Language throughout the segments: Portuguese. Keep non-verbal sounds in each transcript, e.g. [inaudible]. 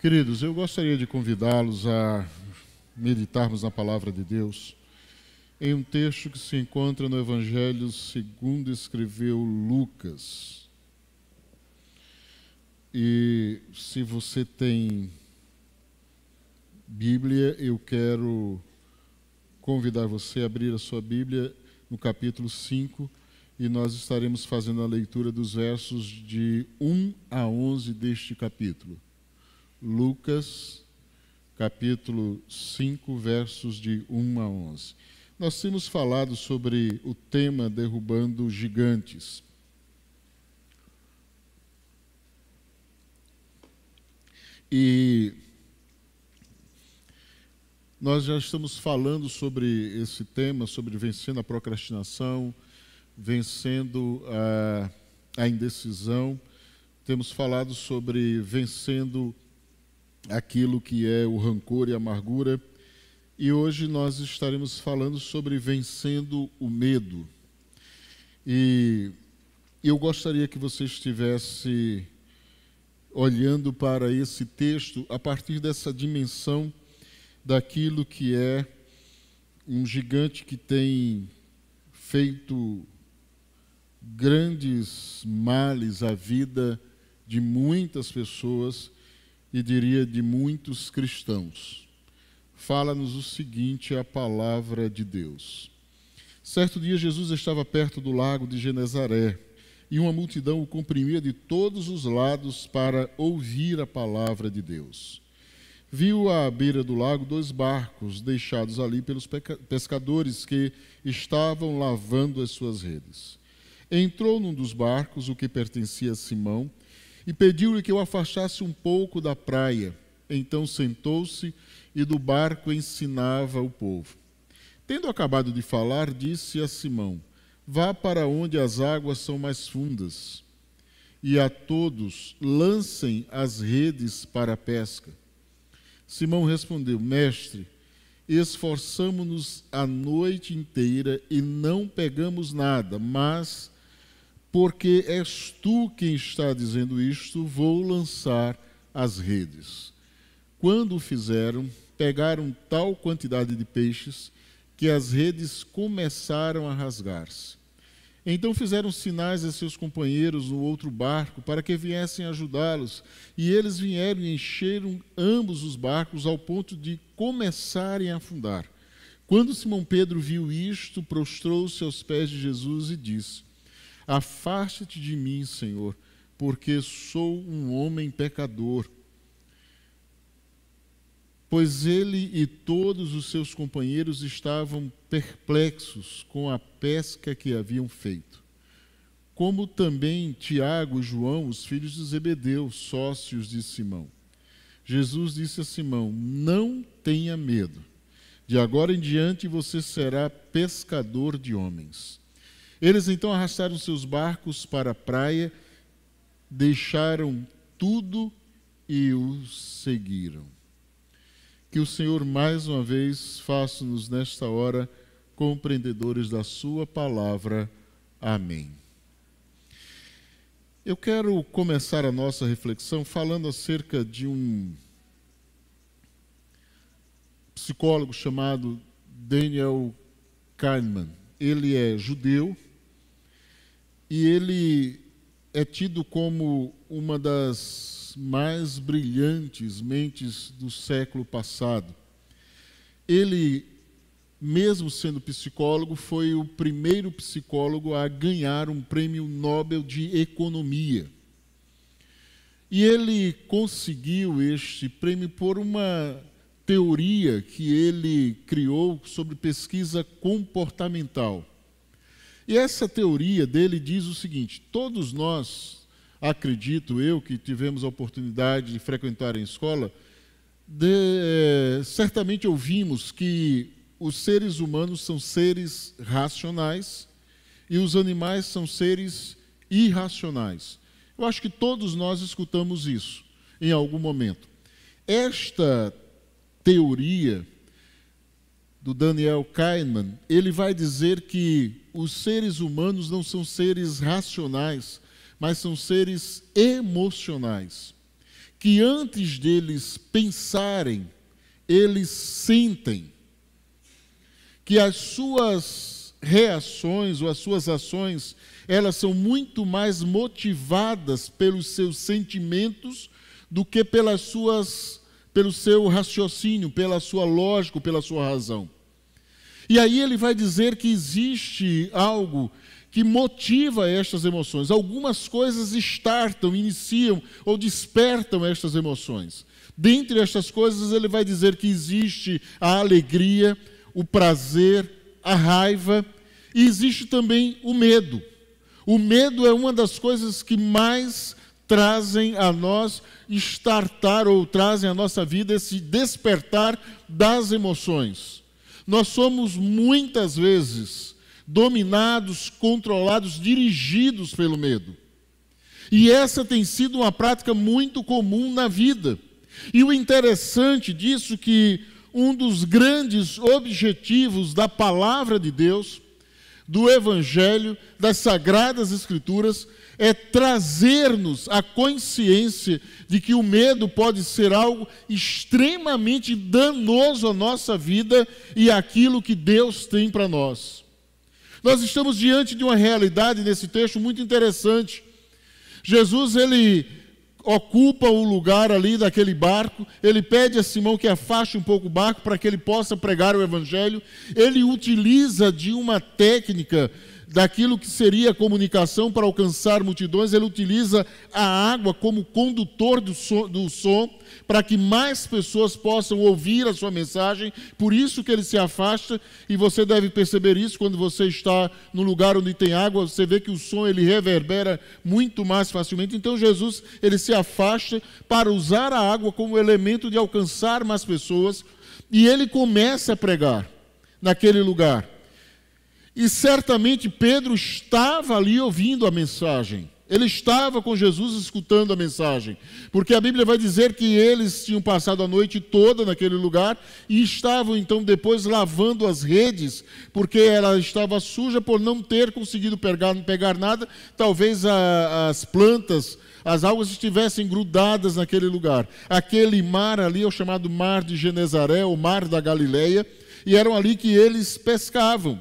Queridos, eu gostaria de convidá-los a meditarmos na palavra de Deus em um texto que se encontra no Evangelho segundo escreveu Lucas. E se você tem Bíblia, eu quero convidar você a abrir a sua Bíblia no capítulo 5 e nós estaremos fazendo a leitura dos versos de 1 a 11 deste capítulo. Lucas, capítulo 5, versos de 1 a 11. Nós temos falado sobre o tema derrubando gigantes. E nós já estamos falando sobre esse tema, sobre vencendo a procrastinação, vencendo a, a indecisão. Temos falado sobre vencendo aquilo que é o rancor e a amargura. E hoje nós estaremos falando sobre vencendo o medo. E eu gostaria que você estivesse olhando para esse texto a partir dessa dimensão daquilo que é um gigante que tem feito grandes males à vida de muitas pessoas e diria de muitos cristãos. Fala-nos o seguinte a palavra de Deus. Certo dia Jesus estava perto do lago de Genezaré e uma multidão o comprimia de todos os lados para ouvir a palavra de Deus. Viu à beira do lago dois barcos deixados ali pelos pescadores que estavam lavando as suas redes. Entrou num dos barcos, o que pertencia a Simão, e pediu-lhe que o afastasse um pouco da praia. Então sentou-se e do barco ensinava o povo. Tendo acabado de falar, disse a Simão: Vá para onde as águas são mais fundas, e a todos lancem as redes para a pesca. Simão respondeu: Mestre, esforçamo-nos a noite inteira e não pegamos nada, mas porque és tu quem está dizendo isto, vou lançar as redes. Quando o fizeram, pegaram tal quantidade de peixes que as redes começaram a rasgar-se. Então fizeram sinais a seus companheiros no outro barco para que viessem ajudá-los, e eles vieram e encheram ambos os barcos ao ponto de começarem a afundar. Quando Simão Pedro viu isto, prostrou-se aos pés de Jesus e disse: Afasta-te de mim, Senhor, porque sou um homem pecador. Pois ele e todos os seus companheiros estavam perplexos com a pesca que haviam feito. Como também Tiago e João, os filhos de Zebedeu, sócios de Simão. Jesus disse a Simão: Não tenha medo. De agora em diante você será pescador de homens. Eles então arrastaram seus barcos para a praia, deixaram tudo e o seguiram. Que o Senhor mais uma vez faça-nos nesta hora compreendedores da Sua palavra. Amém. Eu quero começar a nossa reflexão falando acerca de um psicólogo chamado Daniel Kahneman. Ele é judeu e ele é tido como uma das mais brilhantes mentes do século passado. Ele, mesmo sendo psicólogo, foi o primeiro psicólogo a ganhar um prêmio Nobel de Economia. E ele conseguiu este prêmio por uma teoria que ele criou sobre pesquisa comportamental. E essa teoria dele diz o seguinte: todos nós, acredito eu, que tivemos a oportunidade de frequentar a escola, de, eh, certamente ouvimos que os seres humanos são seres racionais e os animais são seres irracionais. Eu acho que todos nós escutamos isso em algum momento. Esta teoria do Daniel Kahneman, ele vai dizer que os seres humanos não são seres racionais, mas são seres emocionais. Que antes deles pensarem, eles sentem. Que as suas reações ou as suas ações, elas são muito mais motivadas pelos seus sentimentos do que pelas suas pelo seu raciocínio, pela sua lógica, pela sua razão. E aí ele vai dizer que existe algo que motiva estas emoções. Algumas coisas estartam, iniciam ou despertam estas emoções. Dentre estas coisas, ele vai dizer que existe a alegria, o prazer, a raiva e existe também o medo. O medo é uma das coisas que mais trazem a nós estartar ou trazem à nossa vida esse despertar das emoções. Nós somos muitas vezes dominados, controlados, dirigidos pelo medo. E essa tem sido uma prática muito comum na vida. E o interessante disso é que um dos grandes objetivos da palavra de Deus, do evangelho, das sagradas escrituras é trazer-nos a consciência de que o medo pode ser algo extremamente danoso à nossa vida e àquilo que Deus tem para nós. Nós estamos diante de uma realidade nesse texto muito interessante. Jesus ele ocupa o lugar ali daquele barco, ele pede a Simão que afaste um pouco o barco para que ele possa pregar o evangelho. Ele utiliza de uma técnica daquilo que seria a comunicação para alcançar multidões, ele utiliza a água como condutor do som, do som para que mais pessoas possam ouvir a sua mensagem. Por isso que ele se afasta e você deve perceber isso quando você está no lugar onde tem água, você vê que o som ele reverbera muito mais facilmente. Então Jesus, ele se afasta para usar a água como elemento de alcançar mais pessoas e ele começa a pregar naquele lugar e certamente Pedro estava ali ouvindo a mensagem. Ele estava com Jesus escutando a mensagem, porque a Bíblia vai dizer que eles tinham passado a noite toda naquele lugar e estavam então depois lavando as redes, porque ela estava suja por não ter conseguido pegar, pegar nada, talvez a, as plantas, as águas estivessem grudadas naquele lugar. Aquele mar ali é o chamado Mar de Genezaré, o Mar da Galileia, e eram ali que eles pescavam.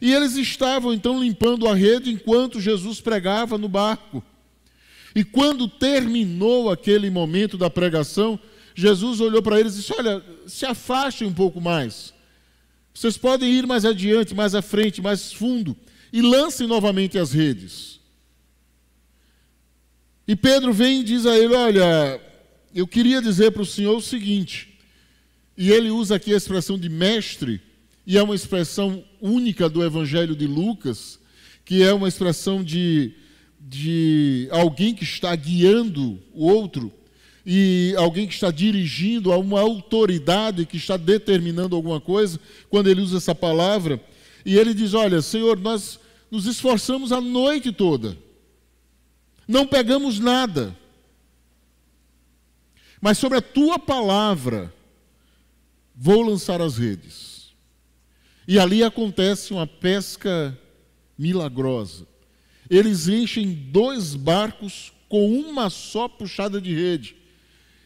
E eles estavam então limpando a rede enquanto Jesus pregava no barco. E quando terminou aquele momento da pregação, Jesus olhou para eles e disse: Olha, se afastem um pouco mais. Vocês podem ir mais adiante, mais à frente, mais fundo, e lancem novamente as redes. E Pedro vem e diz a ele: Olha, eu queria dizer para o senhor o seguinte, e ele usa aqui a expressão de mestre, e é uma expressão única do Evangelho de Lucas, que é uma expressão de, de alguém que está guiando o outro e alguém que está dirigindo a uma autoridade que está determinando alguma coisa, quando ele usa essa palavra, e ele diz: Olha, Senhor, nós nos esforçamos a noite toda, não pegamos nada, mas sobre a tua palavra vou lançar as redes. E ali acontece uma pesca milagrosa. Eles enchem dois barcos com uma só puxada de rede.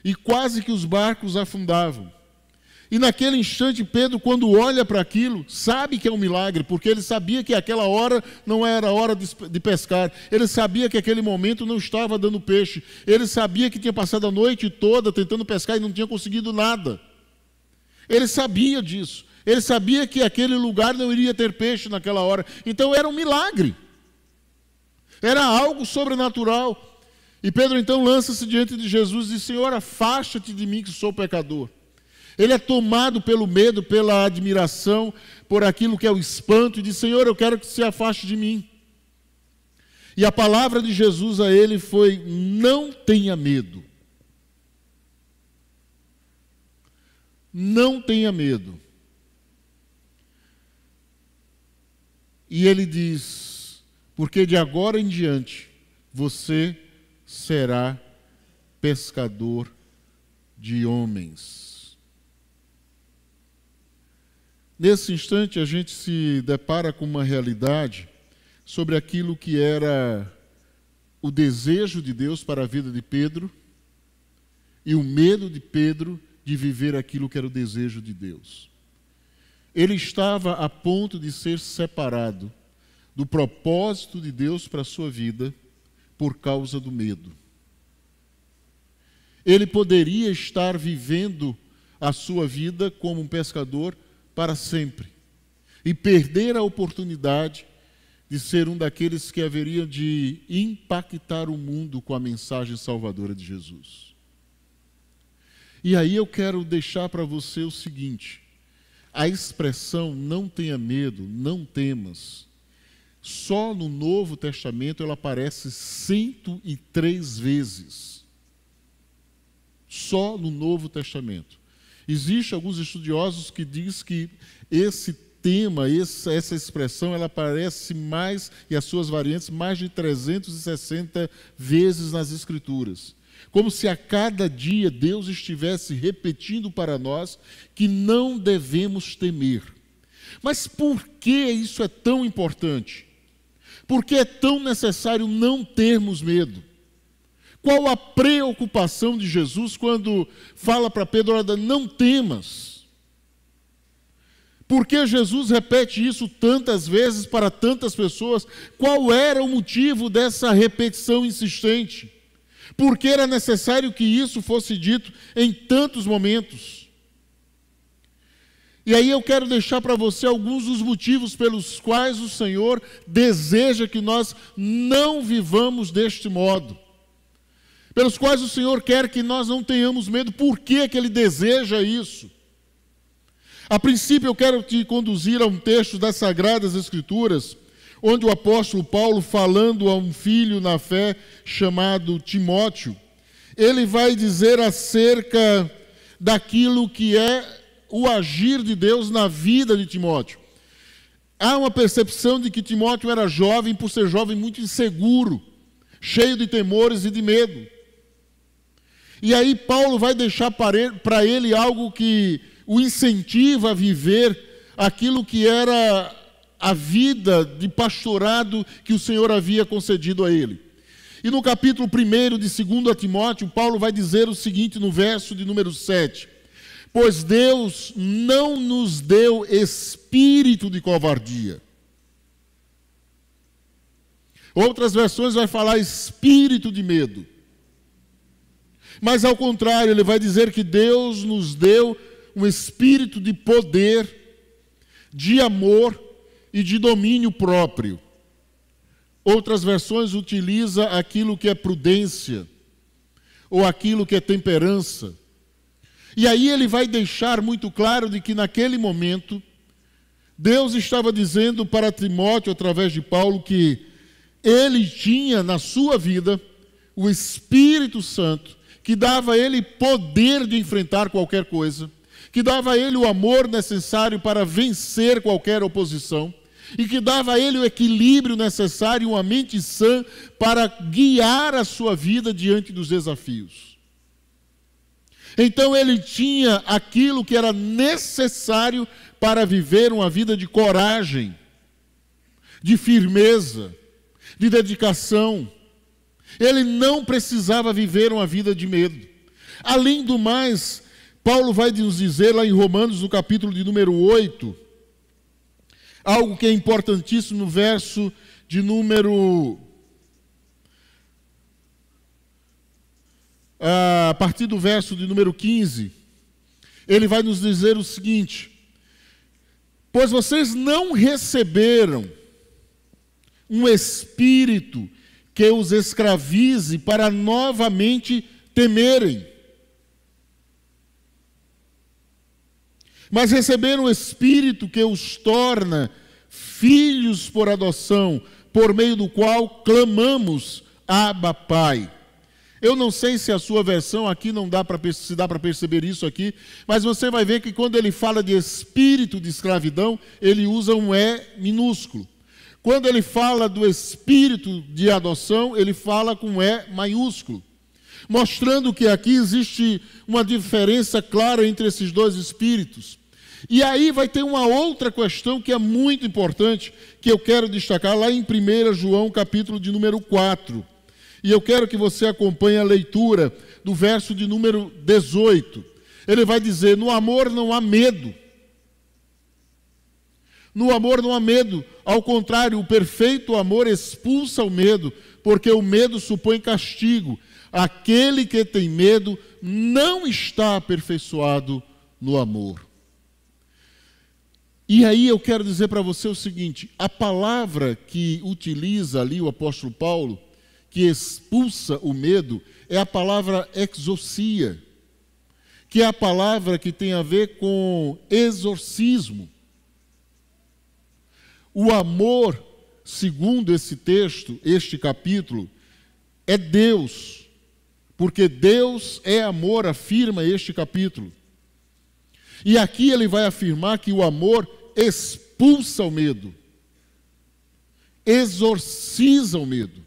E quase que os barcos afundavam. E naquele instante, Pedro, quando olha para aquilo, sabe que é um milagre, porque ele sabia que aquela hora não era hora de pescar, ele sabia que aquele momento não estava dando peixe, ele sabia que tinha passado a noite toda tentando pescar e não tinha conseguido nada. Ele sabia disso, ele sabia que aquele lugar não iria ter peixe naquela hora. Então era um milagre. Era algo sobrenatural. E Pedro então lança-se diante de Jesus e diz: Senhor, afasta-te de mim que sou pecador. Ele é tomado pelo medo, pela admiração, por aquilo que é o espanto, e diz: Senhor, eu quero que se afaste de mim. E a palavra de Jesus a ele foi: Não tenha medo. Não tenha medo. E ele diz: Porque de agora em diante você será pescador de homens. Nesse instante, a gente se depara com uma realidade sobre aquilo que era o desejo de Deus para a vida de Pedro e o medo de Pedro de viver aquilo que era o desejo de Deus. Ele estava a ponto de ser separado do propósito de Deus para a sua vida por causa do medo. Ele poderia estar vivendo a sua vida como um pescador para sempre e perder a oportunidade de ser um daqueles que haveria de impactar o mundo com a mensagem salvadora de Jesus. E aí eu quero deixar para você o seguinte: a expressão não tenha medo, não temas, só no Novo Testamento ela aparece 103 vezes. Só no Novo Testamento. Existem alguns estudiosos que dizem que esse tema, essa expressão, ela aparece mais, e as suas variantes, mais de 360 vezes nas Escrituras como se a cada dia Deus estivesse repetindo para nós que não devemos temer. Mas por que isso é tão importante? Por que é tão necessário não termos medo? Qual a preocupação de Jesus quando fala para Pedro, olha, não temas? Por que Jesus repete isso tantas vezes para tantas pessoas? Qual era o motivo dessa repetição insistente? Porque era necessário que isso fosse dito em tantos momentos. E aí eu quero deixar para você alguns dos motivos pelos quais o Senhor deseja que nós não vivamos deste modo. Pelos quais o Senhor quer que nós não tenhamos medo. Por que, que Ele deseja isso? A princípio, eu quero te conduzir a um texto das Sagradas Escrituras onde o apóstolo Paulo, falando a um filho na fé chamado Timóteo, ele vai dizer acerca daquilo que é o agir de Deus na vida de Timóteo. Há uma percepção de que Timóteo era jovem, por ser jovem, muito inseguro, cheio de temores e de medo. E aí Paulo vai deixar para ele algo que o incentiva a viver aquilo que era a vida de pastorado que o Senhor havia concedido a ele. E no capítulo 1 de 2 Timóteo, Paulo vai dizer o seguinte no verso de número 7: Pois Deus não nos deu espírito de covardia. Outras versões vai falar espírito de medo. Mas ao contrário, ele vai dizer que Deus nos deu um espírito de poder, de amor e de domínio próprio. Outras versões utiliza aquilo que é prudência ou aquilo que é temperança. E aí ele vai deixar muito claro de que naquele momento Deus estava dizendo para Timóteo através de Paulo que ele tinha na sua vida o Espírito Santo que dava a ele poder de enfrentar qualquer coisa, que dava a ele o amor necessário para vencer qualquer oposição e que dava a ele o equilíbrio necessário, uma mente sã para guiar a sua vida diante dos desafios. Então ele tinha aquilo que era necessário para viver uma vida de coragem, de firmeza, de dedicação. Ele não precisava viver uma vida de medo. Além do mais, Paulo vai nos dizer lá em Romanos, no capítulo de número 8, Algo que é importantíssimo no verso de número. Ah, a partir do verso de número 15, ele vai nos dizer o seguinte: Pois vocês não receberam um espírito que os escravize para novamente temerem mas receberam o Espírito que os torna filhos por adoção, por meio do qual clamamos, Abba Pai. Eu não sei se a sua versão aqui não dá para se dá para perceber isso aqui, mas você vai ver que quando ele fala de espírito de escravidão, ele usa um é minúsculo. Quando ele fala do espírito de adoção, ele fala com E maiúsculo, mostrando que aqui existe uma diferença clara entre esses dois espíritos. E aí vai ter uma outra questão que é muito importante, que eu quero destacar lá em 1 João, capítulo de número 4. E eu quero que você acompanhe a leitura do verso de número 18. Ele vai dizer: No amor não há medo. No amor não há medo. Ao contrário, o perfeito amor expulsa o medo, porque o medo supõe castigo. Aquele que tem medo não está aperfeiçoado no amor. E aí eu quero dizer para você o seguinte: a palavra que utiliza ali o apóstolo Paulo, que expulsa o medo, é a palavra exocia, que é a palavra que tem a ver com exorcismo. O amor, segundo esse texto, este capítulo, é Deus, porque Deus é amor, afirma este capítulo. E aqui ele vai afirmar que o amor expulsa o medo, exorciza o medo.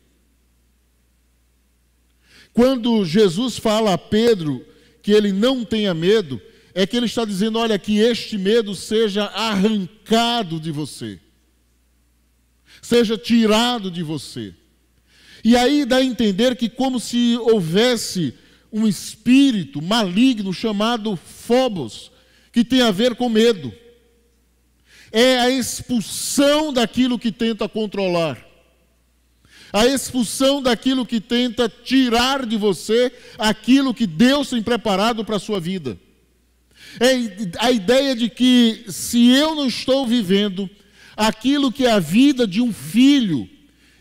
Quando Jesus fala a Pedro que ele não tenha medo, é que ele está dizendo: olha, que este medo seja arrancado de você, seja tirado de você. E aí dá a entender que, como se houvesse um espírito maligno chamado Phobos, que tem a ver com medo. É a expulsão daquilo que tenta controlar. A expulsão daquilo que tenta tirar de você aquilo que Deus tem preparado para a sua vida. É a ideia de que se eu não estou vivendo aquilo que é a vida de um filho,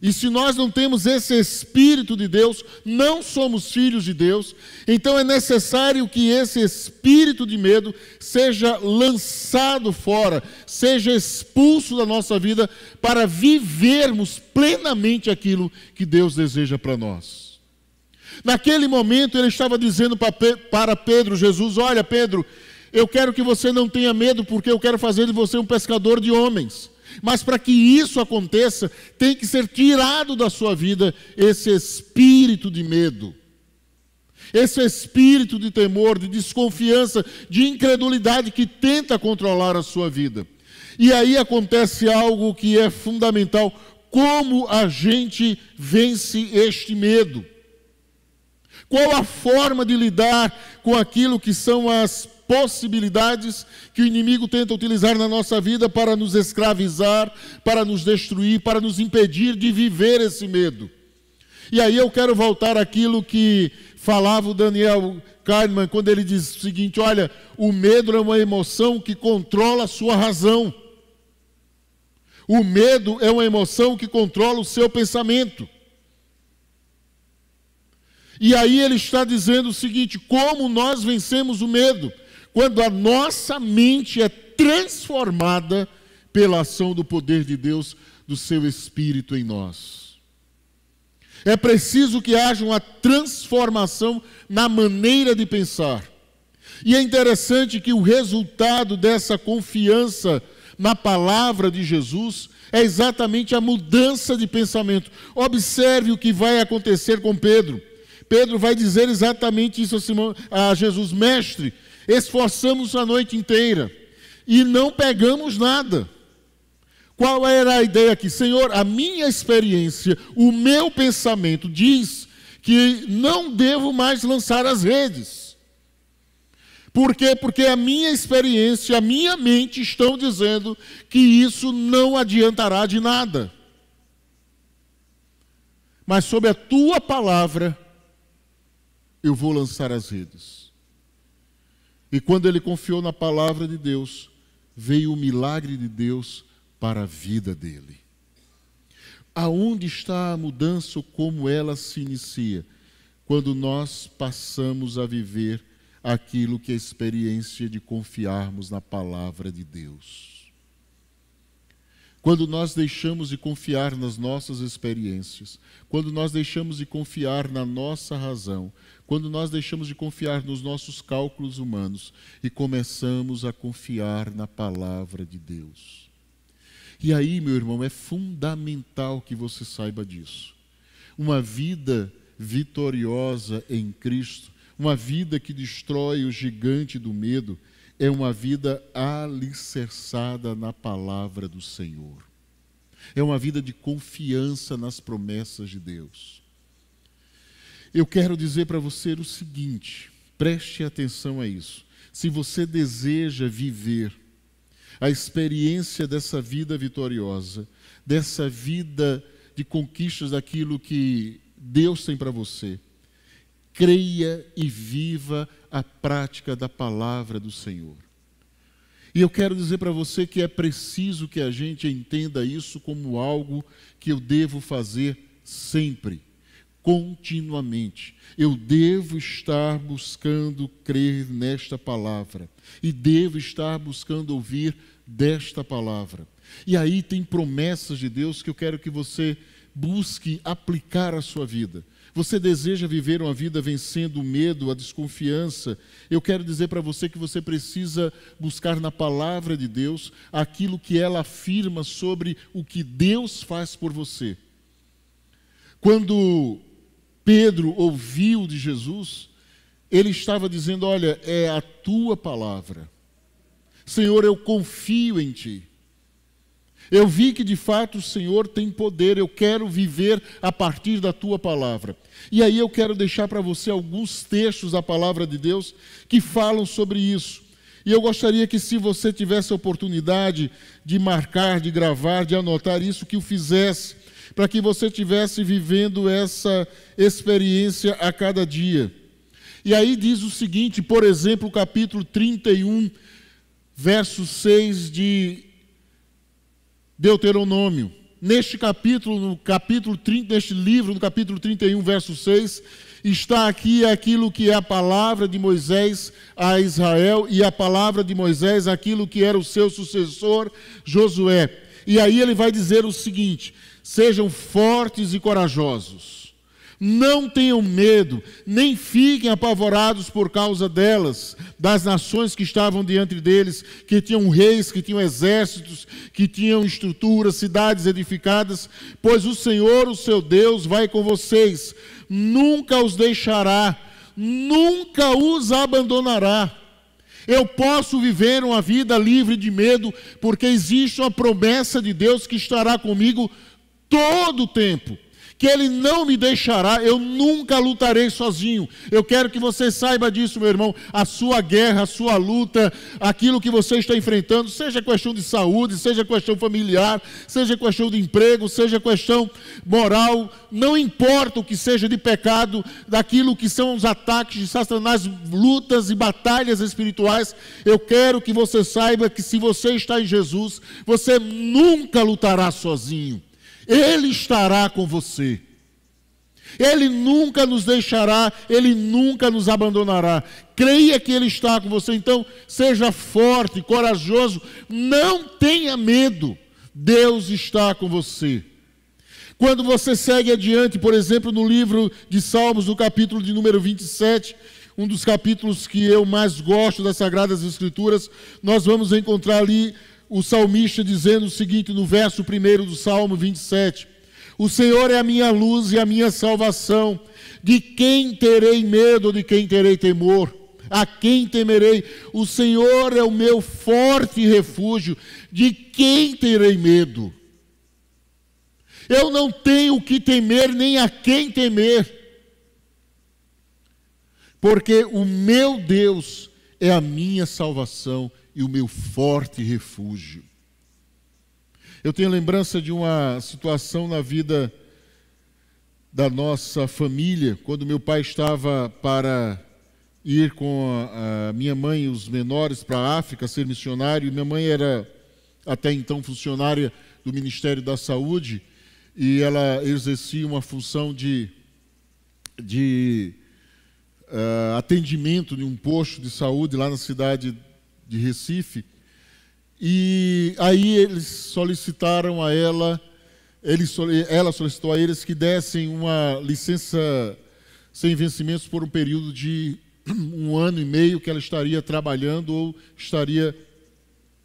e se nós não temos esse Espírito de Deus, não somos filhos de Deus, então é necessário que esse espírito de medo seja lançado fora, seja expulso da nossa vida, para vivermos plenamente aquilo que Deus deseja para nós. Naquele momento ele estava dizendo para Pedro, Jesus: Olha, Pedro, eu quero que você não tenha medo, porque eu quero fazer de você um pescador de homens. Mas para que isso aconteça, tem que ser tirado da sua vida esse espírito de medo, esse espírito de temor, de desconfiança, de incredulidade que tenta controlar a sua vida. E aí acontece algo que é fundamental: como a gente vence este medo? Qual a forma de lidar com aquilo que são as possibilidades que o inimigo tenta utilizar na nossa vida para nos escravizar, para nos destruir, para nos impedir de viver esse medo. E aí eu quero voltar àquilo que falava o Daniel Kahneman quando ele diz o seguinte: olha, o medo é uma emoção que controla a sua razão. O medo é uma emoção que controla o seu pensamento. E aí ele está dizendo o seguinte: como nós vencemos o medo? quando a nossa mente é transformada pela ação do poder de Deus, do seu Espírito em nós. É preciso que haja uma transformação na maneira de pensar. E é interessante que o resultado dessa confiança na palavra de Jesus é exatamente a mudança de pensamento. Observe o que vai acontecer com Pedro. Pedro vai dizer exatamente isso a, Simão, a Jesus: Mestre, esforçamos a noite inteira e não pegamos nada. Qual era a ideia aqui? Senhor, a minha experiência, o meu pensamento diz que não devo mais lançar as redes. Por quê? Porque a minha experiência, a minha mente estão dizendo que isso não adiantará de nada. Mas sob a tua palavra, eu vou lançar as redes. E quando ele confiou na palavra de Deus, veio o milagre de Deus para a vida dele. Aonde está a mudança, como ela se inicia? Quando nós passamos a viver aquilo que é a experiência de confiarmos na palavra de Deus. Quando nós deixamos de confiar nas nossas experiências, quando nós deixamos de confiar na nossa razão, quando nós deixamos de confiar nos nossos cálculos humanos e começamos a confiar na palavra de Deus. E aí, meu irmão, é fundamental que você saiba disso. Uma vida vitoriosa em Cristo, uma vida que destrói o gigante do medo, é uma vida alicerçada na palavra do Senhor. É uma vida de confiança nas promessas de Deus. Eu quero dizer para você o seguinte: preste atenção a isso. Se você deseja viver a experiência dessa vida vitoriosa, dessa vida de conquistas daquilo que Deus tem para você, creia e viva a prática da palavra do Senhor. E eu quero dizer para você que é preciso que a gente entenda isso como algo que eu devo fazer sempre continuamente. Eu devo estar buscando crer nesta palavra e devo estar buscando ouvir desta palavra. E aí tem promessas de Deus que eu quero que você busque aplicar à sua vida. Você deseja viver uma vida vencendo o medo, a desconfiança? Eu quero dizer para você que você precisa buscar na palavra de Deus aquilo que ela afirma sobre o que Deus faz por você. Quando Pedro ouviu de Jesus, ele estava dizendo: Olha, é a tua palavra. Senhor, eu confio em ti. Eu vi que de fato o Senhor tem poder, eu quero viver a partir da tua palavra. E aí eu quero deixar para você alguns textos da palavra de Deus que falam sobre isso. E eu gostaria que, se você tivesse a oportunidade de marcar, de gravar, de anotar isso, que o fizesse para que você estivesse vivendo essa experiência a cada dia. E aí diz o seguinte, por exemplo, capítulo 31, verso 6 de Deuteronômio. Neste capítulo, no capítulo 30, neste livro, no capítulo 31, verso 6, está aqui aquilo que é a palavra de Moisés a Israel e a palavra de Moisés aquilo que era o seu sucessor Josué. E aí ele vai dizer o seguinte: Sejam fortes e corajosos. Não tenham medo, nem fiquem apavorados por causa delas, das nações que estavam diante deles, que tinham reis, que tinham exércitos, que tinham estruturas, cidades edificadas, pois o Senhor, o seu Deus, vai com vocês, nunca os deixará, nunca os abandonará. Eu posso viver uma vida livre de medo, porque existe uma promessa de Deus que estará comigo todo o tempo que Ele não me deixará, eu nunca lutarei sozinho. Eu quero que você saiba disso, meu irmão. A sua guerra, a sua luta, aquilo que você está enfrentando, seja questão de saúde, seja questão familiar, seja questão de emprego, seja questão moral, não importa o que seja de pecado, daquilo que são os ataques de Satanás, lutas e batalhas espirituais, eu quero que você saiba que se você está em Jesus, você nunca lutará sozinho. Ele estará com você. Ele nunca nos deixará, ele nunca nos abandonará. Creia que ele está com você. Então, seja forte, corajoso, não tenha medo. Deus está com você. Quando você segue adiante, por exemplo, no livro de Salmos, no capítulo de número 27, um dos capítulos que eu mais gosto das Sagradas Escrituras, nós vamos encontrar ali o salmista dizendo o seguinte no verso 1 do Salmo 27: O Senhor é a minha luz e a minha salvação. De quem terei medo, de quem terei temor? A quem temerei? O Senhor é o meu forte refúgio. De quem terei medo? Eu não tenho o que temer, nem a quem temer. Porque o meu Deus é a minha salvação e o meu forte refúgio. Eu tenho lembrança de uma situação na vida da nossa família, quando meu pai estava para ir com a, minha mãe e os menores para a África ser missionário. Minha mãe era até então funcionária do Ministério da Saúde e ela exercia uma função de, de uh, atendimento de um posto de saúde lá na cidade de Recife. E aí eles solicitaram a ela, ele, ela solicitou a eles que dessem uma licença sem vencimentos por um período de [clears throat] um ano e meio que ela estaria trabalhando ou estaria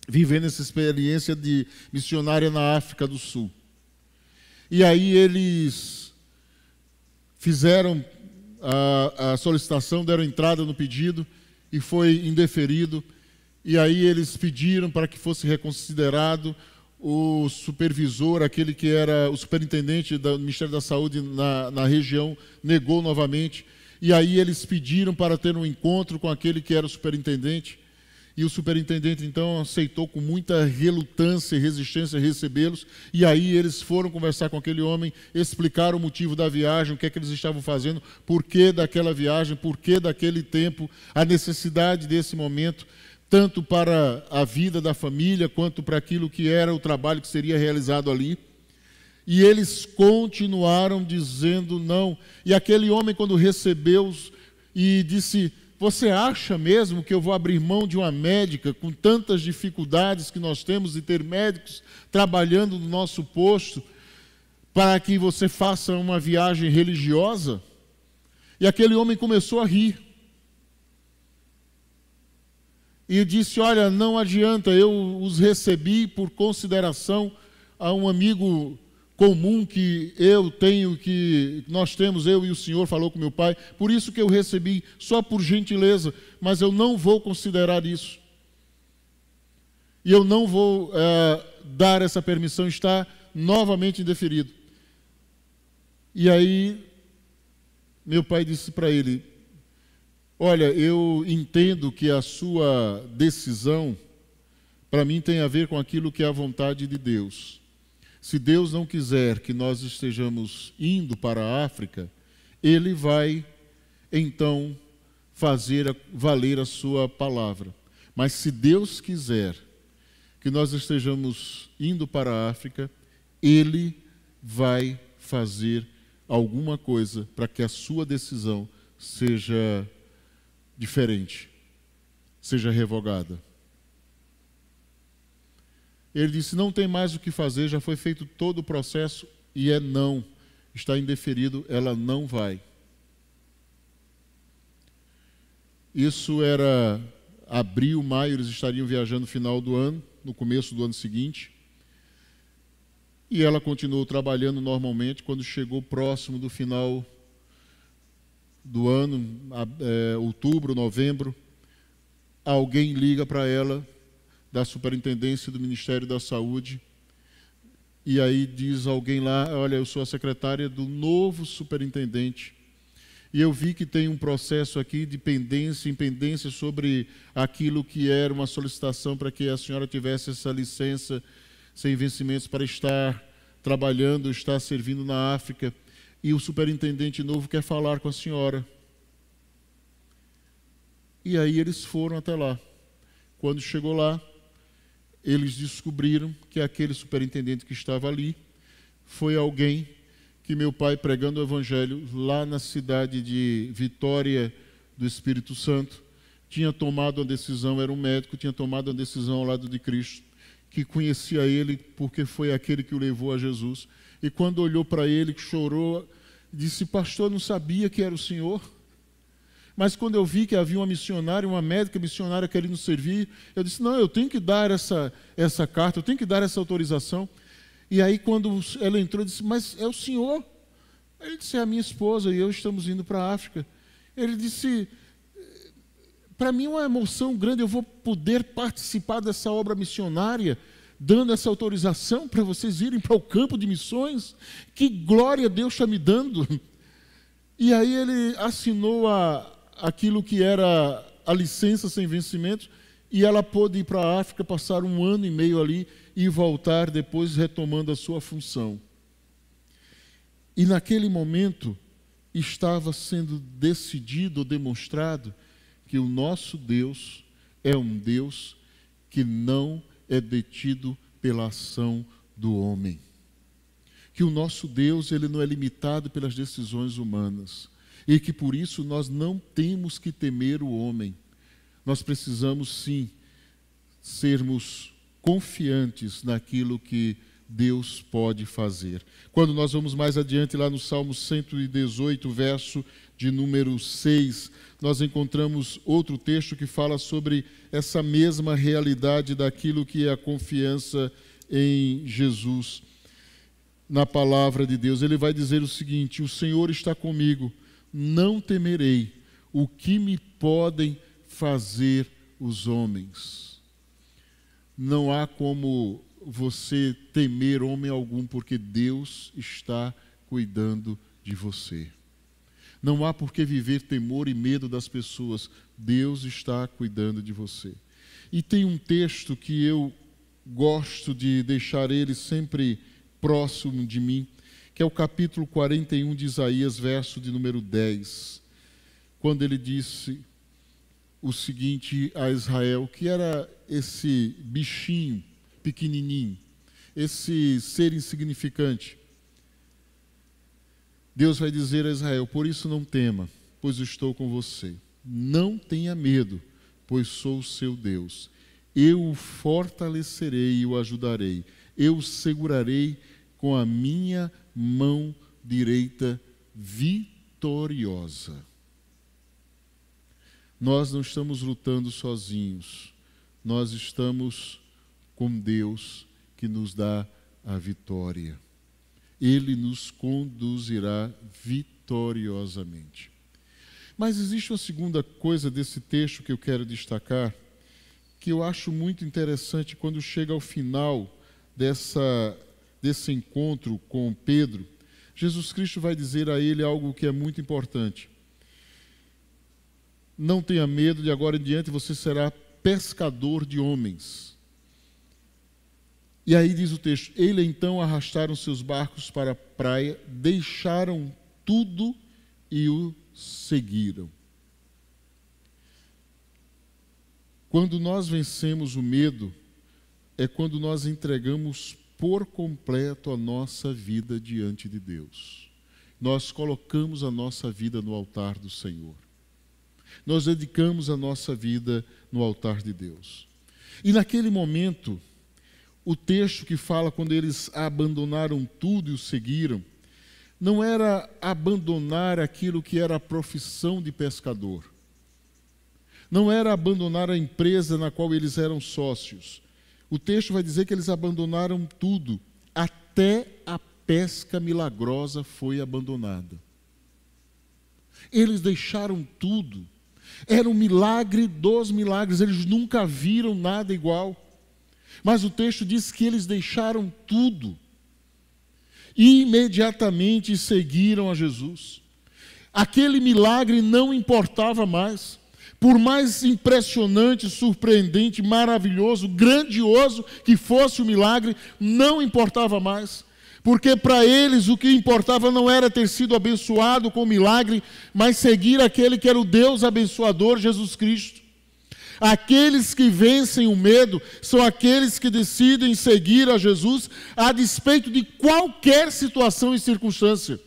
vivendo essa experiência de missionária na África do Sul. E aí eles fizeram a, a solicitação, deram entrada no pedido e foi indeferido e aí eles pediram para que fosse reconsiderado o supervisor, aquele que era o superintendente do Ministério da Saúde na, na região, negou novamente. E aí eles pediram para ter um encontro com aquele que era o superintendente. E o superintendente, então, aceitou com muita relutância e resistência recebê-los. E aí eles foram conversar com aquele homem, explicar o motivo da viagem, o que é que eles estavam fazendo, por que daquela viagem, por que daquele tempo, a necessidade desse momento tanto para a vida da família, quanto para aquilo que era o trabalho que seria realizado ali. E eles continuaram dizendo não. E aquele homem, quando recebeu e disse: Você acha mesmo que eu vou abrir mão de uma médica com tantas dificuldades que nós temos de ter médicos trabalhando no nosso posto para que você faça uma viagem religiosa? E aquele homem começou a rir e disse: Olha, não adianta, eu os recebi por consideração a um amigo comum que eu tenho, que nós temos, eu e o senhor, falou com meu pai, por isso que eu recebi, só por gentileza, mas eu não vou considerar isso. E eu não vou é, dar essa permissão, está novamente indeferido. E aí, meu pai disse para ele: Olha, eu entendo que a sua decisão, para mim, tem a ver com aquilo que é a vontade de Deus. Se Deus não quiser que nós estejamos indo para a África, Ele vai, então, fazer valer a sua palavra. Mas se Deus quiser que nós estejamos indo para a África, Ele vai fazer alguma coisa para que a sua decisão seja diferente seja revogada. Ele disse: Não tem mais o que fazer, já foi feito todo o processo e é não. Está indeferido, ela não vai. Isso era abril, maio, eles estariam viajando no final do ano, no começo do ano seguinte. E ela continuou trabalhando normalmente quando chegou próximo do final do ano, é, outubro, novembro, alguém liga para ela da Superintendência do Ministério da Saúde e aí diz alguém lá, olha, eu sou a secretária do novo superintendente e eu vi que tem um processo aqui de pendência, impendência sobre aquilo que era uma solicitação para que a senhora tivesse essa licença sem vencimentos para estar trabalhando, estar servindo na África e o superintendente novo quer falar com a senhora. E aí eles foram até lá. Quando chegou lá, eles descobriram que aquele superintendente que estava ali foi alguém que meu pai, pregando o evangelho lá na cidade de Vitória do Espírito Santo, tinha tomado a decisão, era um médico, tinha tomado a decisão ao lado de Cristo, que conhecia ele porque foi aquele que o levou a Jesus e quando olhou para ele, chorou, disse: Pastor, não sabia que era o senhor. Mas quando eu vi que havia uma missionária, uma médica missionária querendo servir, eu disse: Não, eu tenho que dar essa, essa carta, eu tenho que dar essa autorização. E aí, quando ela entrou, disse: Mas é o senhor? Ele disse: É a minha esposa e eu estamos indo para a África. Ele disse: Para mim é uma emoção grande, eu vou poder participar dessa obra missionária dando essa autorização para vocês irem para o campo de missões. Que glória Deus está me dando! E aí ele assinou a, aquilo que era a licença sem vencimento e ela pôde ir para a África, passar um ano e meio ali e voltar depois retomando a sua função. E naquele momento estava sendo decidido, demonstrado, que o nosso Deus é um Deus que não é detido pela ação do homem. Que o nosso Deus, ele não é limitado pelas decisões humanas e que por isso nós não temos que temer o homem. Nós precisamos sim sermos confiantes naquilo que Deus pode fazer. Quando nós vamos mais adiante lá no Salmo 118, verso de número 6, nós encontramos outro texto que fala sobre essa mesma realidade daquilo que é a confiança em Jesus, na palavra de Deus. Ele vai dizer o seguinte: O Senhor está comigo, não temerei o que me podem fazer os homens. Não há como você temer homem algum, porque Deus está cuidando de você. Não há por que viver temor e medo das pessoas. Deus está cuidando de você. E tem um texto que eu gosto de deixar ele sempre próximo de mim, que é o capítulo 41 de Isaías, verso de número 10, quando ele disse o seguinte a Israel, que era esse bichinho pequenininho, esse ser insignificante. Deus vai dizer a Israel: Por isso não tema, pois estou com você. Não tenha medo, pois sou o seu Deus. Eu o fortalecerei e o ajudarei. Eu o segurarei com a minha mão direita vitoriosa. Nós não estamos lutando sozinhos, nós estamos com Deus que nos dá a vitória ele nos conduzirá vitoriosamente. Mas existe uma segunda coisa desse texto que eu quero destacar, que eu acho muito interessante quando chega ao final dessa, desse encontro com Pedro. Jesus Cristo vai dizer a ele algo que é muito importante. Não tenha medo, de agora em diante você será pescador de homens. E aí diz o texto: Ele então arrastaram seus barcos para a praia, deixaram tudo e o seguiram. Quando nós vencemos o medo, é quando nós entregamos por completo a nossa vida diante de Deus. Nós colocamos a nossa vida no altar do Senhor. Nós dedicamos a nossa vida no altar de Deus. E naquele momento, o texto que fala quando eles abandonaram tudo e o seguiram, não era abandonar aquilo que era a profissão de pescador. Não era abandonar a empresa na qual eles eram sócios. O texto vai dizer que eles abandonaram tudo, até a pesca milagrosa foi abandonada. Eles deixaram tudo. Era um milagre dos milagres, eles nunca viram nada igual. Mas o texto diz que eles deixaram tudo e imediatamente seguiram a Jesus. Aquele milagre não importava mais. Por mais impressionante, surpreendente, maravilhoso, grandioso que fosse o milagre, não importava mais. Porque para eles o que importava não era ter sido abençoado com o milagre, mas seguir aquele que era o Deus abençoador, Jesus Cristo. Aqueles que vencem o medo são aqueles que decidem seguir a Jesus a despeito de qualquer situação e circunstância.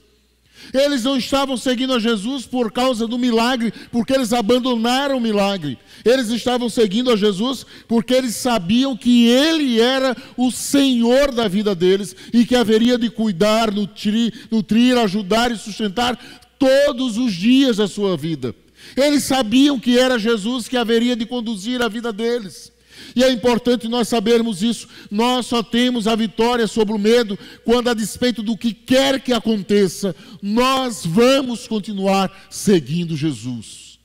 Eles não estavam seguindo a Jesus por causa do milagre, porque eles abandonaram o milagre. Eles estavam seguindo a Jesus porque eles sabiam que Ele era o Senhor da vida deles e que haveria de cuidar, nutrir, nutrir ajudar e sustentar todos os dias da sua vida. Eles sabiam que era Jesus que haveria de conduzir a vida deles. E é importante nós sabermos isso. Nós só temos a vitória sobre o medo quando, a despeito do que quer que aconteça, nós vamos continuar seguindo Jesus.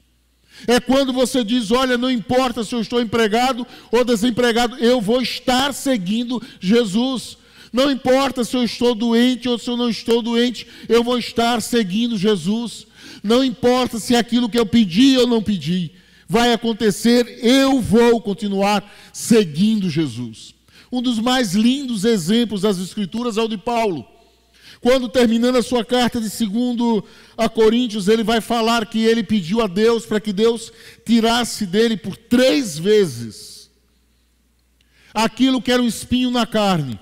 É quando você diz: Olha, não importa se eu estou empregado ou desempregado, eu vou estar seguindo Jesus. Não importa se eu estou doente ou se eu não estou doente, eu vou estar seguindo Jesus. Não importa se aquilo que eu pedi ou não pedi, vai acontecer, eu vou continuar seguindo Jesus. Um dos mais lindos exemplos das Escrituras é o de Paulo. Quando terminando a sua carta de segundo a Coríntios, ele vai falar que ele pediu a Deus para que Deus tirasse dele por três vezes aquilo que era um espinho na carne.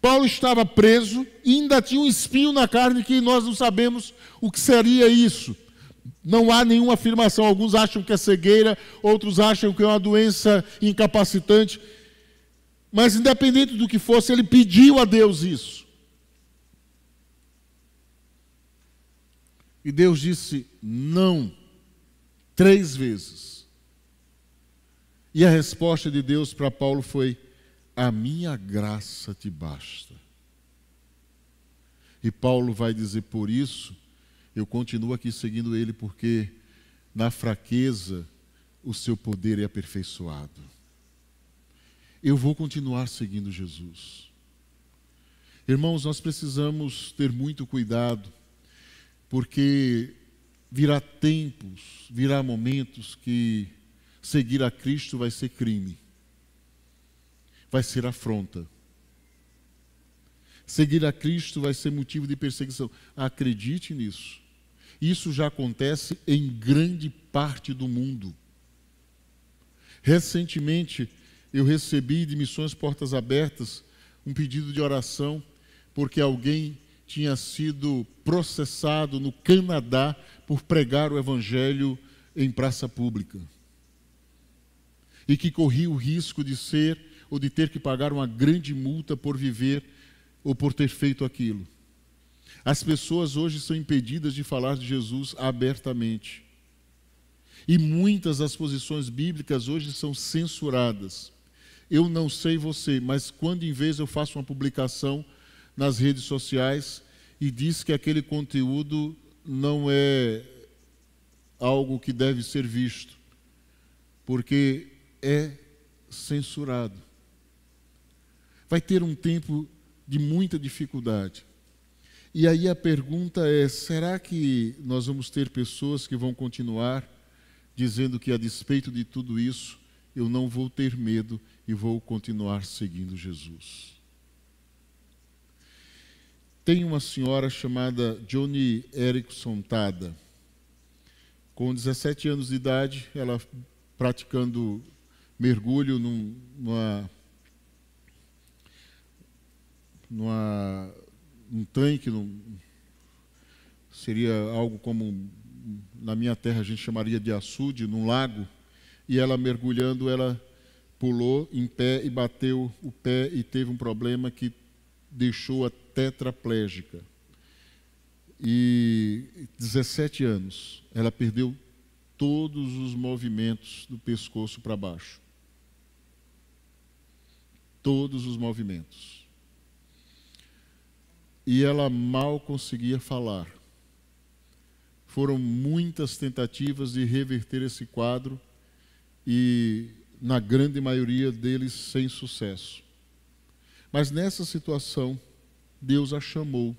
Paulo estava preso e ainda tinha um espinho na carne que nós não sabemos o que seria isso. Não há nenhuma afirmação. Alguns acham que é cegueira, outros acham que é uma doença incapacitante. Mas, independente do que fosse, ele pediu a Deus isso. E Deus disse não, três vezes. E a resposta de Deus para Paulo foi: a minha graça te basta. E Paulo vai dizer: por isso, eu continuo aqui seguindo ele, porque na fraqueza o seu poder é aperfeiçoado. Eu vou continuar seguindo Jesus. Irmãos, nós precisamos ter muito cuidado, porque virá tempos, virá momentos que seguir a Cristo vai ser crime vai ser afronta. Seguir a Cristo vai ser motivo de perseguição. Acredite nisso. Isso já acontece em grande parte do mundo. Recentemente, eu recebi de Missões Portas Abertas um pedido de oração, porque alguém tinha sido processado no Canadá por pregar o Evangelho em praça pública. E que corria o risco de ser ou de ter que pagar uma grande multa por viver ou por ter feito aquilo. As pessoas hoje são impedidas de falar de Jesus abertamente. E muitas das posições bíblicas hoje são censuradas. Eu não sei você, mas quando em vez eu faço uma publicação nas redes sociais e diz que aquele conteúdo não é algo que deve ser visto, porque é censurado vai ter um tempo de muita dificuldade. E aí a pergunta é: será que nós vamos ter pessoas que vão continuar dizendo que, a despeito de tudo isso, eu não vou ter medo e vou continuar seguindo Jesus? Tem uma senhora chamada Johnny Erickson Tada. Com 17 anos de idade, ela praticando mergulho numa numa, tanque, num, seria algo como na minha terra a gente chamaria de açude, num lago, e ela mergulhando, ela pulou em pé e bateu o pé e teve um problema que deixou-a tetraplégica. E 17 anos, ela perdeu todos os movimentos do pescoço para baixo. Todos os movimentos e ela mal conseguia falar. Foram muitas tentativas de reverter esse quadro e, na grande maioria deles, sem sucesso. Mas nessa situação, Deus a chamou.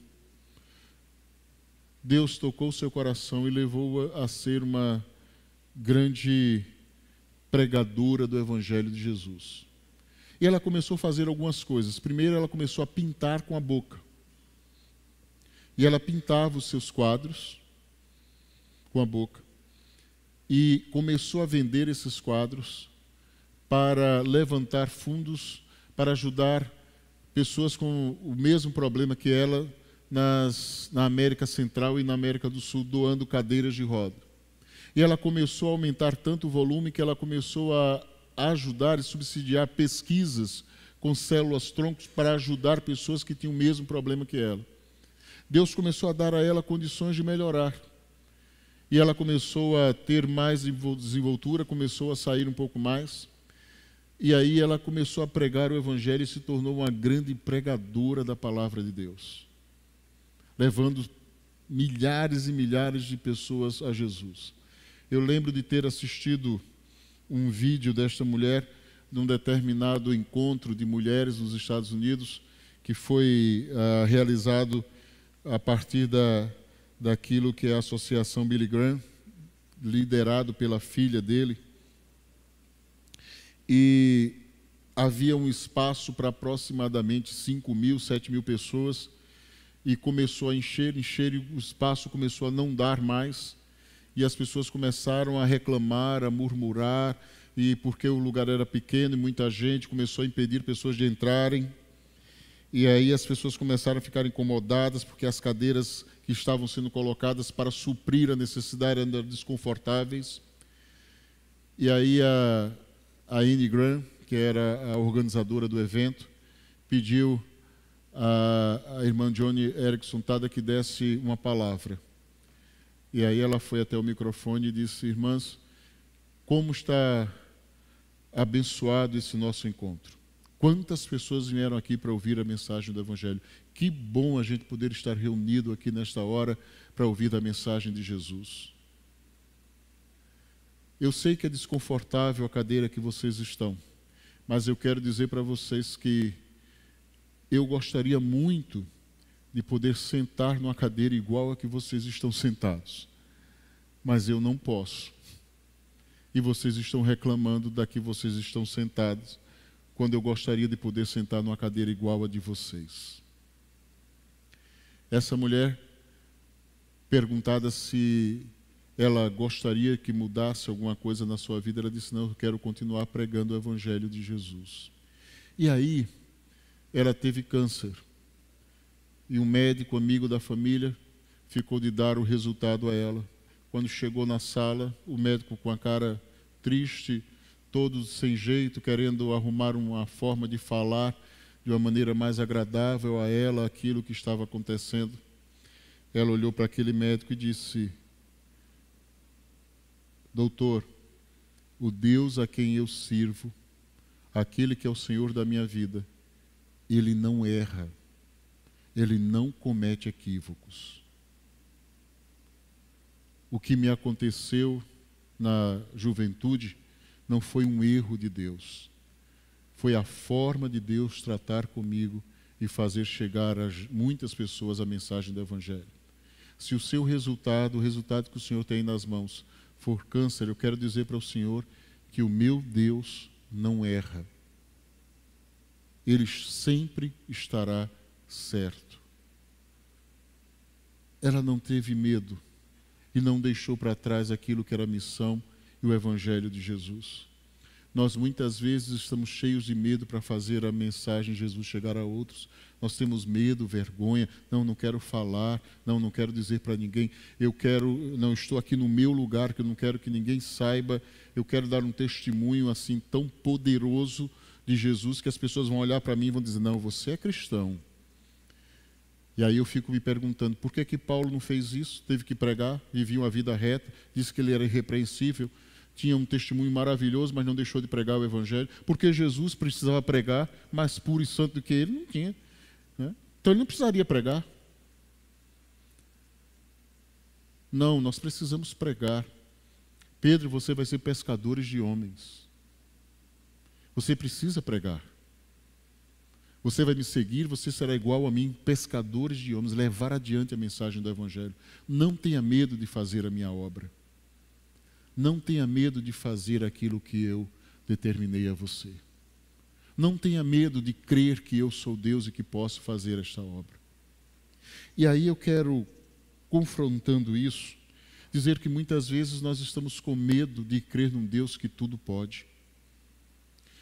Deus tocou seu coração e levou-a a ser uma grande pregadora do Evangelho de Jesus. E ela começou a fazer algumas coisas. Primeiro, ela começou a pintar com a boca. E ela pintava os seus quadros com a boca. E começou a vender esses quadros para levantar fundos para ajudar pessoas com o mesmo problema que ela nas, na América Central e na América do Sul, doando cadeiras de roda. E ela começou a aumentar tanto o volume que ela começou a ajudar e subsidiar pesquisas com células troncos para ajudar pessoas que tinham o mesmo problema que ela. Deus começou a dar a ela condições de melhorar. E ela começou a ter mais desenvoltura, começou a sair um pouco mais. E aí ela começou a pregar o Evangelho e se tornou uma grande pregadora da palavra de Deus, levando milhares e milhares de pessoas a Jesus. Eu lembro de ter assistido um vídeo desta mulher num determinado encontro de mulheres nos Estados Unidos que foi uh, realizado a partir da, daquilo que é a Associação Billy Graham, liderado pela filha dele. E havia um espaço para aproximadamente 5 mil, 7 mil pessoas, e começou a encher, encher, e o espaço começou a não dar mais, e as pessoas começaram a reclamar, a murmurar, e porque o lugar era pequeno e muita gente, começou a impedir pessoas de entrarem. E aí as pessoas começaram a ficar incomodadas porque as cadeiras que estavam sendo colocadas para suprir a necessidade eram desconfortáveis. E aí a, a Anne Graham, que era a organizadora do evento, pediu a, a irmã Johnny Erickson Tada que desse uma palavra. E aí ela foi até o microfone e disse: Irmãs, como está abençoado esse nosso encontro. Quantas pessoas vieram aqui para ouvir a mensagem do Evangelho? Que bom a gente poder estar reunido aqui nesta hora para ouvir a mensagem de Jesus. Eu sei que é desconfortável a cadeira que vocês estão, mas eu quero dizer para vocês que eu gostaria muito de poder sentar numa cadeira igual a que vocês estão sentados, mas eu não posso. E vocês estão reclamando da que vocês estão sentados quando eu gostaria de poder sentar numa cadeira igual a de vocês. Essa mulher, perguntada se ela gostaria que mudasse alguma coisa na sua vida, ela disse: Não, eu quero continuar pregando o Evangelho de Jesus. E aí, ela teve câncer. E um médico, amigo da família, ficou de dar o resultado a ela. Quando chegou na sala, o médico, com a cara triste, todos sem jeito, querendo arrumar uma forma de falar de uma maneira mais agradável a ela aquilo que estava acontecendo. Ela olhou para aquele médico e disse: Doutor, o Deus a quem eu sirvo, aquele que é o Senhor da minha vida, ele não erra, ele não comete equívocos. O que me aconteceu na juventude não foi um erro de Deus. Foi a forma de Deus tratar comigo e fazer chegar a muitas pessoas a mensagem do Evangelho. Se o seu resultado, o resultado que o Senhor tem nas mãos, for câncer, eu quero dizer para o Senhor que o meu Deus não erra. Ele sempre estará certo. Ela não teve medo e não deixou para trás aquilo que era a missão e o Evangelho de Jesus. Nós muitas vezes estamos cheios de medo para fazer a mensagem de Jesus chegar a outros. Nós temos medo, vergonha, não, não quero falar, não, não quero dizer para ninguém. Eu quero, não estou aqui no meu lugar, que eu não quero que ninguém saiba. Eu quero dar um testemunho assim tão poderoso de Jesus que as pessoas vão olhar para mim e vão dizer: "Não, você é cristão". E aí eu fico me perguntando, por que que Paulo não fez isso? Teve que pregar, vivia uma vida reta, disse que ele era irrepreensível tinha um testemunho maravilhoso, mas não deixou de pregar o Evangelho, porque Jesus precisava pregar mais puro e santo do que ele, não tinha. Né? Então ele não precisaria pregar. Não, nós precisamos pregar. Pedro, você vai ser pescadores de homens. Você precisa pregar. Você vai me seguir, você será igual a mim, pescadores de homens, levar adiante a mensagem do Evangelho. Não tenha medo de fazer a minha obra. Não tenha medo de fazer aquilo que eu determinei a você. Não tenha medo de crer que eu sou Deus e que posso fazer esta obra. E aí eu quero, confrontando isso, dizer que muitas vezes nós estamos com medo de crer num Deus que tudo pode.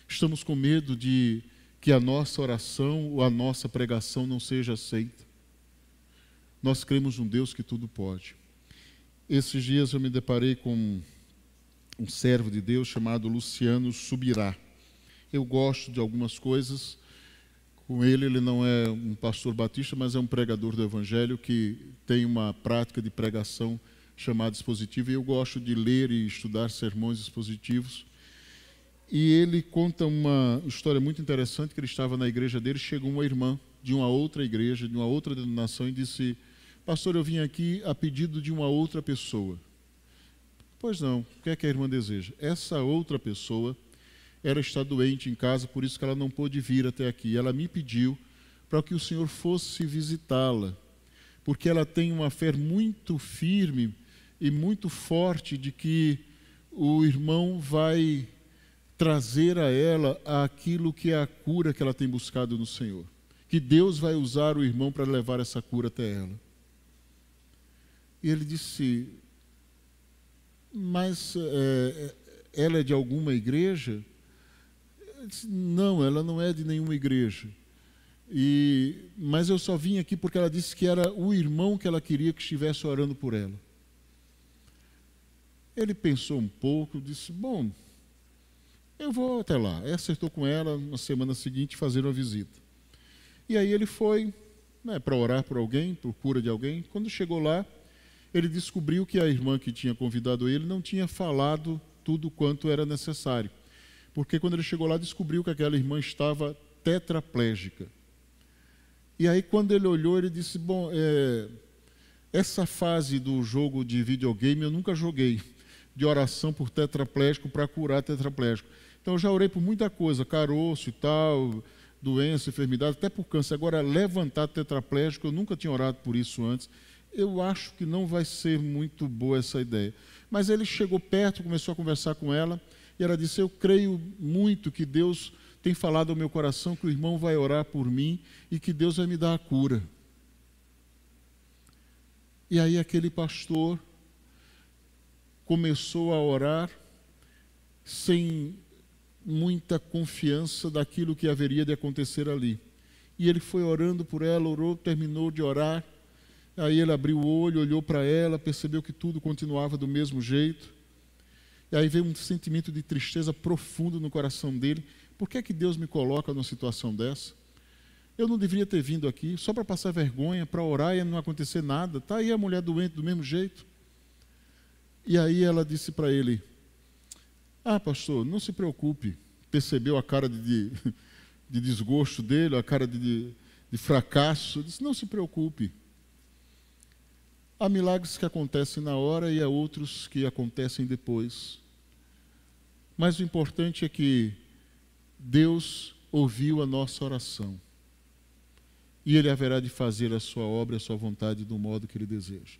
Estamos com medo de que a nossa oração ou a nossa pregação não seja aceita. Nós cremos num Deus que tudo pode. Esses dias eu me deparei com um servo de Deus chamado Luciano Subirá. Eu gosto de algumas coisas com ele, ele não é um pastor batista, mas é um pregador do evangelho que tem uma prática de pregação chamada expositiva, e eu gosto de ler e estudar sermões expositivos. E ele conta uma história muito interessante que ele estava na igreja dele, chegou uma irmã de uma outra igreja, de uma outra denominação e disse: "Pastor, eu vim aqui a pedido de uma outra pessoa." Pois não, o que é que a irmã deseja? Essa outra pessoa, ela está doente em casa, por isso que ela não pôde vir até aqui. Ela me pediu para que o senhor fosse visitá-la, porque ela tem uma fé muito firme e muito forte de que o irmão vai trazer a ela aquilo que é a cura que ela tem buscado no Senhor. Que Deus vai usar o irmão para levar essa cura até ela. E ele disse: mas é, ela é de alguma igreja? Disse, não, ela não é de nenhuma igreja. E, mas eu só vim aqui porque ela disse que era o irmão que ela queria que estivesse orando por ela. Ele pensou um pouco, disse: Bom, eu vou até lá. E acertou com ela na semana seguinte fazer uma visita. E aí ele foi né, para orar por alguém, por cura de alguém. Quando chegou lá, ele descobriu que a irmã que tinha convidado ele não tinha falado tudo quanto era necessário. Porque quando ele chegou lá, descobriu que aquela irmã estava tetraplégica. E aí, quando ele olhou, ele disse: Bom, é, essa fase do jogo de videogame eu nunca joguei, de oração por tetraplégico para curar tetraplégico. Então, eu já orei por muita coisa, caroço e tal, doença, enfermidade, até por câncer. Agora, levantar tetraplégico, eu nunca tinha orado por isso antes. Eu acho que não vai ser muito boa essa ideia. Mas ele chegou perto, começou a conversar com ela, e ela disse: Eu creio muito que Deus tem falado ao meu coração que o irmão vai orar por mim e que Deus vai me dar a cura. E aí aquele pastor começou a orar sem muita confiança daquilo que haveria de acontecer ali. E ele foi orando por ela, orou, terminou de orar Aí ele abriu o olho, olhou para ela, percebeu que tudo continuava do mesmo jeito. E aí veio um sentimento de tristeza profundo no coração dele. Por que é que Deus me coloca numa situação dessa? Eu não deveria ter vindo aqui só para passar vergonha, para orar e não acontecer nada. Tá aí a mulher doente do mesmo jeito. E aí ela disse para ele: Ah, pastor, não se preocupe. Percebeu a cara de, de, [laughs] de desgosto dele, a cara de, de, de fracasso. Disse: Não se preocupe. Há milagres que acontecem na hora e há outros que acontecem depois. Mas o importante é que Deus ouviu a nossa oração. E Ele haverá de fazer a sua obra, a sua vontade, do modo que Ele deseja.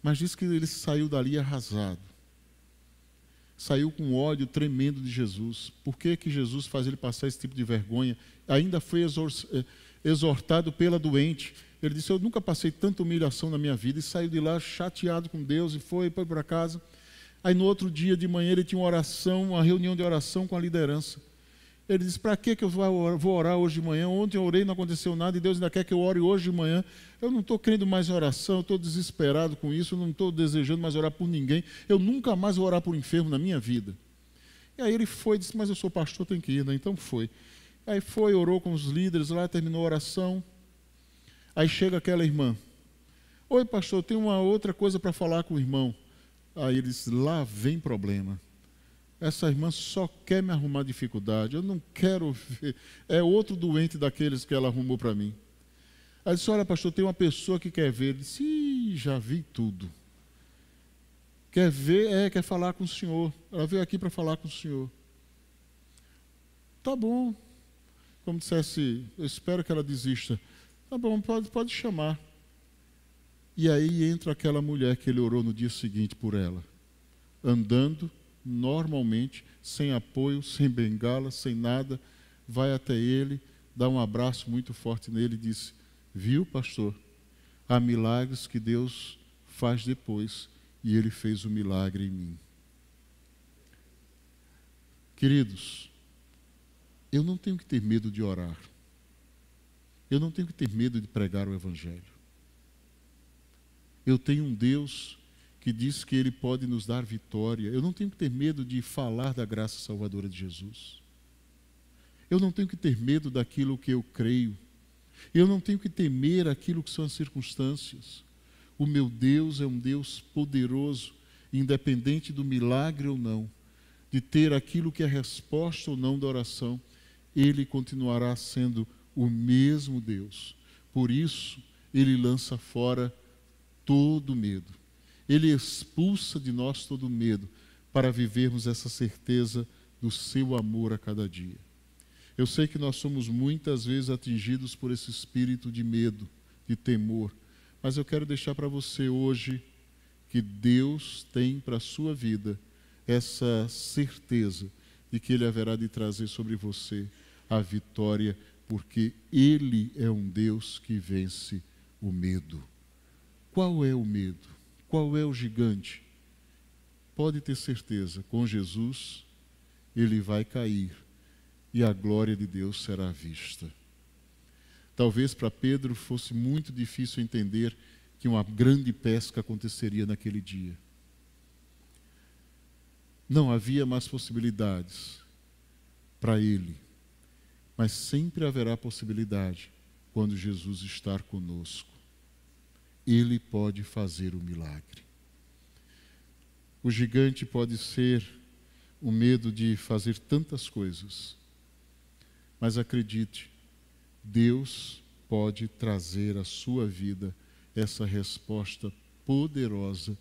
Mas diz que ele saiu dali arrasado. Saiu com ódio tremendo de Jesus. Por que, que Jesus faz ele passar esse tipo de vergonha? Ainda foi eh, exortado pela doente ele disse: Eu nunca passei tanta humilhação na minha vida. E saiu de lá chateado com Deus e foi, foi para casa. Aí no outro dia de manhã ele tinha uma oração, uma reunião de oração com a liderança. Ele disse: Para que eu vou orar hoje de manhã? Ontem eu orei, não aconteceu nada e Deus ainda quer que eu ore hoje de manhã. Eu não estou querendo mais oração, eu estou desesperado com isso, eu não estou desejando mais orar por ninguém. Eu nunca mais vou orar por um enfermo na minha vida. E aí ele foi e disse: Mas eu sou pastor, tenho que ir, né? Então foi. Aí foi, orou com os líderes lá, terminou a oração. Aí chega aquela irmã. Oi, pastor, tem uma outra coisa para falar com o irmão. Aí eles lá vem problema. Essa irmã só quer me arrumar dificuldade. Eu não quero ver. É outro doente daqueles que ela arrumou para mim. Aí disse: Olha, pastor, tem uma pessoa que quer ver. Ele disse: já vi tudo. Quer ver? É, quer falar com o senhor. Ela veio aqui para falar com o senhor. Tá bom. Como dissesse, eu espero que ela desista. Tá bom, pode, pode chamar. E aí entra aquela mulher que ele orou no dia seguinte por ela, andando normalmente, sem apoio, sem bengala, sem nada, vai até ele, dá um abraço muito forte nele e diz: Viu, pastor? Há milagres que Deus faz depois e ele fez o um milagre em mim. Queridos, eu não tenho que ter medo de orar. Eu não tenho que ter medo de pregar o Evangelho. Eu tenho um Deus que diz que Ele pode nos dar vitória. Eu não tenho que ter medo de falar da graça salvadora de Jesus. Eu não tenho que ter medo daquilo que eu creio. Eu não tenho que temer aquilo que são as circunstâncias. O meu Deus é um Deus poderoso, independente do milagre ou não, de ter aquilo que é resposta ou não da oração, Ele continuará sendo o mesmo Deus. Por isso, ele lança fora todo medo. Ele expulsa de nós todo medo para vivermos essa certeza do seu amor a cada dia. Eu sei que nós somos muitas vezes atingidos por esse espírito de medo, de temor, mas eu quero deixar para você hoje que Deus tem para a sua vida essa certeza de que Ele haverá de trazer sobre você a vitória porque Ele é um Deus que vence o medo. Qual é o medo? Qual é o gigante? Pode ter certeza, com Jesus, ele vai cair e a glória de Deus será vista. Talvez para Pedro fosse muito difícil entender que uma grande pesca aconteceria naquele dia. Não havia mais possibilidades para ele mas sempre haverá possibilidade quando Jesus estar conosco. Ele pode fazer o milagre. O gigante pode ser o medo de fazer tantas coisas, mas acredite, Deus pode trazer à sua vida essa resposta poderosa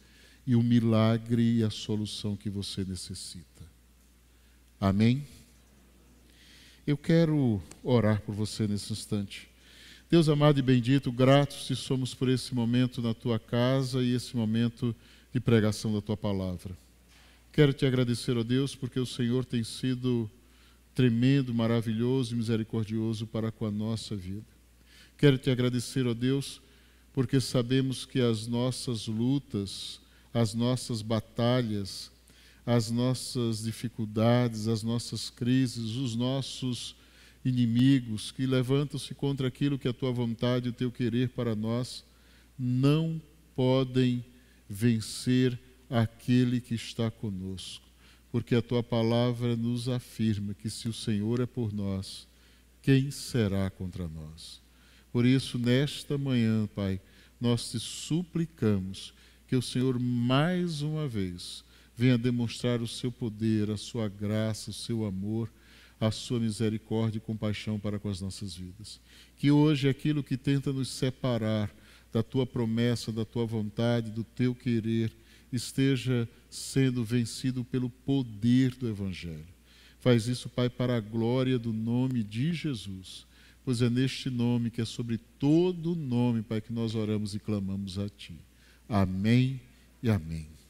e o milagre e a solução que você necessita. Amém? Eu quero orar por você nesse instante. Deus amado e bendito, gratos te somos por esse momento na tua casa e esse momento de pregação da tua palavra. Quero te agradecer, ó Deus, porque o Senhor tem sido tremendo, maravilhoso e misericordioso para com a nossa vida. Quero te agradecer, ó Deus, porque sabemos que as nossas lutas, as nossas batalhas, as nossas dificuldades, as nossas crises, os nossos inimigos que levantam-se contra aquilo que é a tua vontade e o teu querer para nós não podem vencer aquele que está conosco. Porque a tua palavra nos afirma que se o Senhor é por nós, quem será contra nós? Por isso, nesta manhã, Pai, nós te suplicamos que o Senhor mais uma vez venha demonstrar o seu poder, a sua graça, o seu amor, a sua misericórdia e compaixão para com as nossas vidas. Que hoje aquilo que tenta nos separar da tua promessa, da tua vontade, do teu querer, esteja sendo vencido pelo poder do Evangelho. Faz isso, Pai, para a glória do nome de Jesus, pois é neste nome que é sobre todo nome, Pai, que nós oramos e clamamos a Ti. Amém e amém.